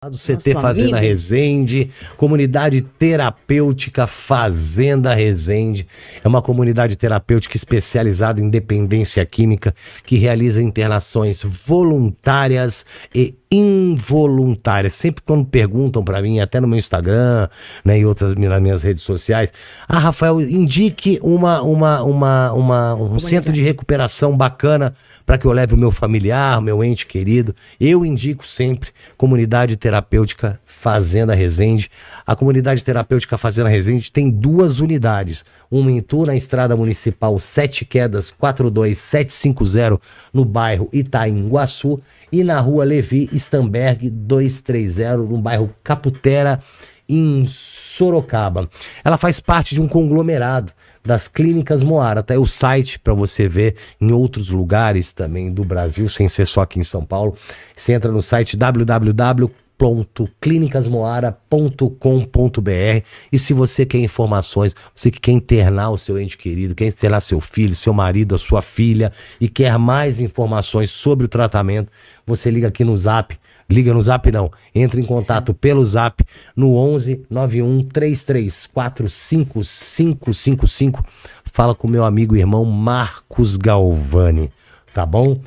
Lá do CT Fazenda Resende, comunidade terapêutica Fazenda Resende. É uma comunidade terapêutica especializada em dependência química que realiza internações voluntárias e involuntárias. Sempre quando perguntam para mim, até no meu Instagram, né, e outras nas minhas redes sociais, ah, Rafael, indique uma, uma, uma, uma um centro de recuperação bacana para que eu leve o meu familiar, meu ente querido. Eu indico sempre Comunidade Terapêutica Fazenda Resende. A Comunidade Terapêutica Fazenda Resende tem duas unidades. Uma em Itu, na Estrada Municipal 7 Quedas 42750, no bairro Itaim Guaçu, e na Rua Levi Stamberg 230, no bairro Caputera, em Sorocaba. Ela faz parte de um conglomerado das clínicas Moara. Tá aí o site para você ver em outros lugares também do Brasil, sem ser só aqui em São Paulo. Você entra no site www www.clinicasmoara.com.br e se você quer informações, você que quer internar o seu ente querido, quer internar seu filho, seu marido, a sua filha e quer mais informações sobre o tratamento, você liga aqui no Zap Liga no zap não, entre em contato pelo zap no 11 91 334 Fala com meu amigo e irmão Marcos Galvani, tá bom?